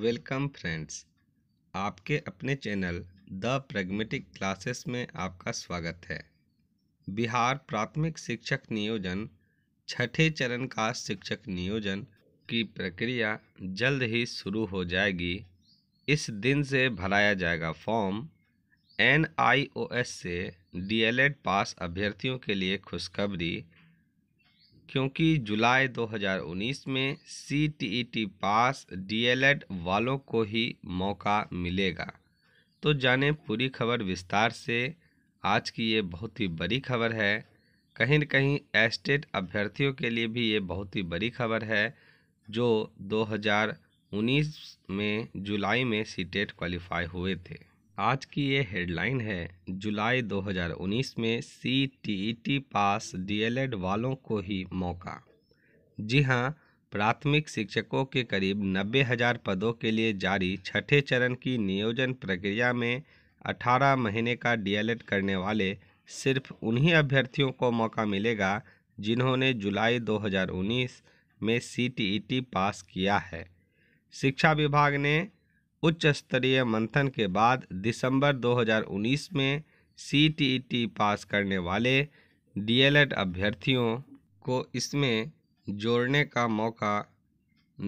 welcome friends आपके अपने channel the pragmatic classes में आपका स्वागत है बिहार प्राथमिक शिक्षक नियोजन छठे चरण का शिक्षक नियोजन की प्रक्रिया जल्द ही शुरू हो जाएगी इस दिन से भराया जाएगा form N I O S से डी एल एड पास अभ्यर्थियों के लिए खुशखबरी क्योंकि जुलाई 2019 में सी टी e पास डीएलएड वालों को ही मौका मिलेगा तो जाने पूरी खबर विस्तार से आज की ये बहुत ही बड़ी खबर है कहीं न कहीं एस्टेट अभ्यर्थियों के लिए भी ये बहुत ही बड़ी खबर है जो 2019 में जुलाई में सी टेट e क्वालिफाई हुए थे आज की ये हेडलाइन है जुलाई 2019 में सी टी ई टी पास डीएलएड वालों को ही मौका जी हां प्राथमिक शिक्षकों के करीब नब्बे हज़ार पदों के लिए जारी छठे चरण की नियोजन प्रक्रिया में 18 महीने का डीएलएड करने वाले सिर्फ उन्हीं अभ्यर्थियों को मौका मिलेगा जिन्होंने जुलाई 2019 में सी e पास किया है शिक्षा विभाग ने उच्च स्तरीय मंथन के बाद दिसंबर 2019 में सी e पास करने वाले डीएलएड अभ्यर्थियों को इसमें जोड़ने का मौका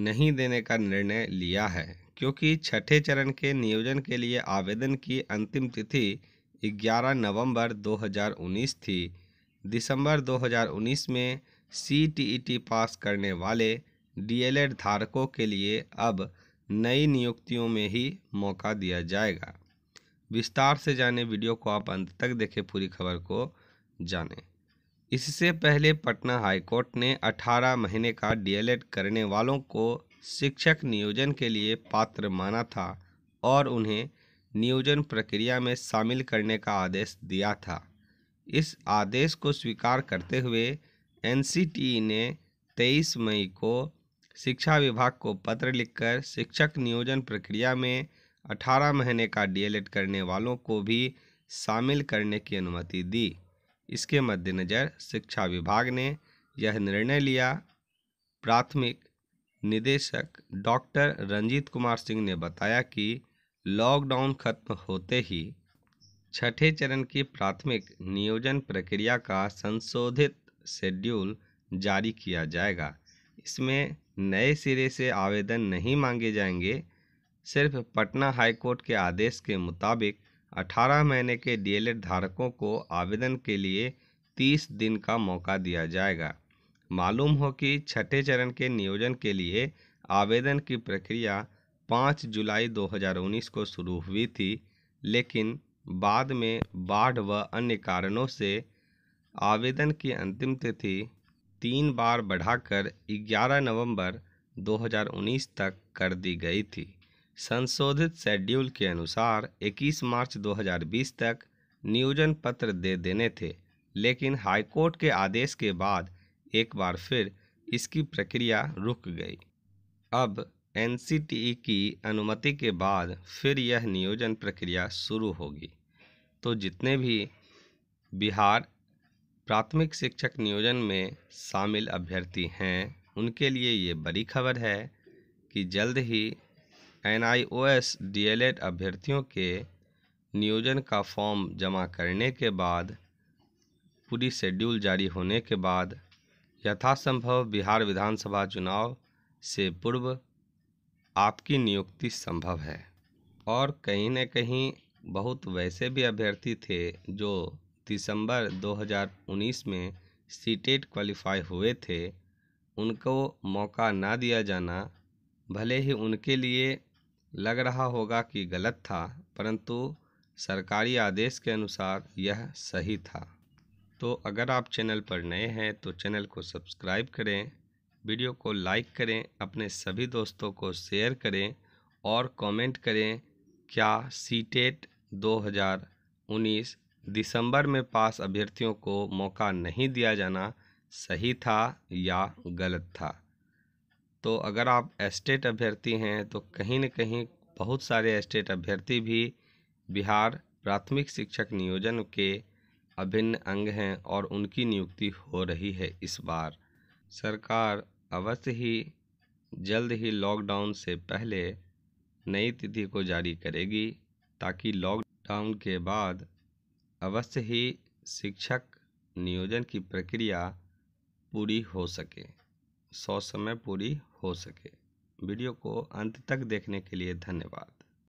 नहीं देने का निर्णय लिया है क्योंकि छठे चरण के नियोजन के लिए आवेदन की अंतिम तिथि 11 नवंबर 2019 थी दिसंबर 2019 में सी e पास करने वाले डीएलएड धारकों के लिए अब नई नियुक्तियों में ही मौका दिया जाएगा विस्तार से जाने वीडियो को आप अंत तक देखें पूरी खबर को जानें इससे पहले पटना हाईकोर्ट ने 18 महीने का डीएलएड करने वालों को शिक्षक नियोजन के लिए पात्र माना था और उन्हें नियोजन प्रक्रिया में शामिल करने का आदेश दिया था इस आदेश को स्वीकार करते हुए एनसीटीई ने 23 मई को शिक्षा विभाग को पत्र लिखकर शिक्षक नियोजन प्रक्रिया में 18 महीने का डीएलएड करने वालों को भी शामिल करने की अनुमति दी इसके मद्देनज़र शिक्षा विभाग ने यह निर्णय लिया प्राथमिक निदेशक डॉक्टर रंजीत कुमार सिंह ने बताया कि लॉकडाउन खत्म होते ही छठे चरण की प्राथमिक नियोजन प्रक्रिया का संशोधित शेड्यूल जारी किया जाएगा इसमें नए सिरे से आवेदन नहीं मांगे जाएंगे सिर्फ पटना हाईकोर्ट के आदेश के मुताबिक 18 महीने के डीएलएड धारकों को आवेदन के लिए 30 दिन का मौका दिया जाएगा मालूम हो कि छठे चरण के नियोजन के लिए आवेदन की प्रक्रिया 5 जुलाई 2019 को शुरू हुई थी लेकिन बाद में बाढ़ व अन्य कारणों से आवेदन की अंतिम तिथि तीन बार बढ़ाकर 11 नवंबर 2019 तक कर दी गई थी संशोधित शेड्यूल के अनुसार 21 मार्च 2020 तक नियोजन पत्र दे देने थे लेकिन हाईकोर्ट के आदेश के बाद एक बार फिर इसकी प्रक्रिया रुक गई अब एन की अनुमति के बाद फिर यह नियोजन प्रक्रिया शुरू होगी तो जितने भी बिहार प्राथमिक शिक्षक नियोजन में शामिल अभ्यर्थी हैं उनके लिए ये बड़ी खबर है कि जल्द ही N I O S D L Ed अभ्यर्थियों के नियोजन का फॉर्म जमा करने के बाद पूरी शेड्यूल जारी होने के बाद यथासंभव बिहार विधानसभा चुनाव से पूर्व आपकी नियुक्ति संभव है और कहीं न कहीं बहुत वैसे भी अभ्यर्थी थे जो दिसंबर 2019 में सीटेट क्वालिफाई हुए थे उनको मौका ना दिया जाना भले ही उनके लिए लग रहा होगा कि गलत था परंतु सरकारी आदेश के अनुसार यह सही था तो अगर आप चैनल पर नए हैं तो चैनल को सब्सक्राइब करें वीडियो को लाइक करें अपने सभी दोस्तों को शेयर करें और कमेंट करें क्या सीटेट 2019 दिसंबर में पास अभ्यर्थियों को मौका नहीं दिया जाना सही था या गलत था तो अगर आप एस्टेट अभ्यर्थी हैं तो कहीं न कहीं बहुत सारे एस्टेट अभ्यर्थी भी बिहार प्राथमिक शिक्षक नियोजन के अभिन्न अंग हैं और उनकी नियुक्ति हो रही है इस बार सरकार अवश्य ही जल्द ही लॉकडाउन से पहले नई तिथि को जारी करेगी ताकि लॉकडाउन के बाद अवश्य ही शिक्षक नियोजन की प्रक्रिया पूरी हो सके सौ समय पूरी हो सके वीडियो को अंत तक देखने के लिए धन्यवाद